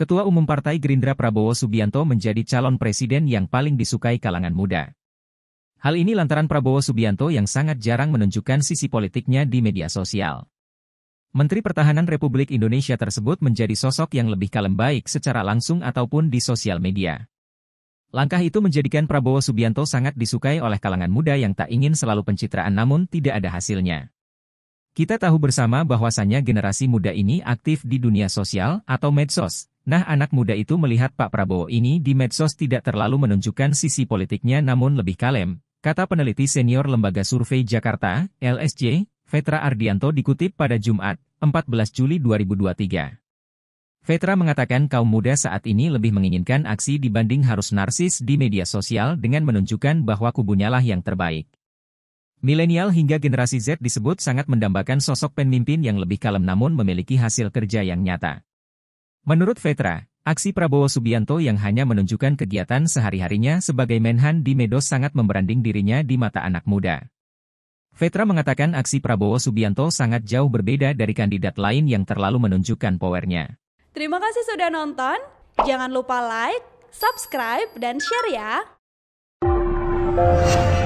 Ketua Umum Partai Gerindra Prabowo Subianto menjadi calon presiden yang paling disukai kalangan muda. Hal ini lantaran Prabowo Subianto yang sangat jarang menunjukkan sisi politiknya di media sosial. Menteri Pertahanan Republik Indonesia tersebut menjadi sosok yang lebih kalem baik secara langsung ataupun di sosial media. Langkah itu menjadikan Prabowo Subianto sangat disukai oleh kalangan muda yang tak ingin selalu pencitraan namun tidak ada hasilnya. Kita tahu bersama bahwasannya generasi muda ini aktif di dunia sosial atau medsos, Nah anak muda itu melihat Pak Prabowo ini di medsos tidak terlalu menunjukkan sisi politiknya namun lebih kalem, kata peneliti senior Lembaga Survei Jakarta, LSJ, Vetra Ardianto dikutip pada Jumat, 14 Juli 2023. Vetra mengatakan kaum muda saat ini lebih menginginkan aksi dibanding harus narsis di media sosial dengan menunjukkan bahwa kubunya lah yang terbaik. Milenial hingga generasi Z disebut sangat mendambakan sosok pemimpin yang lebih kalem namun memiliki hasil kerja yang nyata. Menurut Vetra, aksi Prabowo Subianto yang hanya menunjukkan kegiatan sehari-harinya sebagai menhan di Medos sangat memberanding dirinya di mata anak muda. Vetra mengatakan aksi Prabowo Subianto sangat jauh berbeda dari kandidat lain yang terlalu menunjukkan powernya. Terima kasih sudah nonton. Jangan lupa like, subscribe, dan share ya.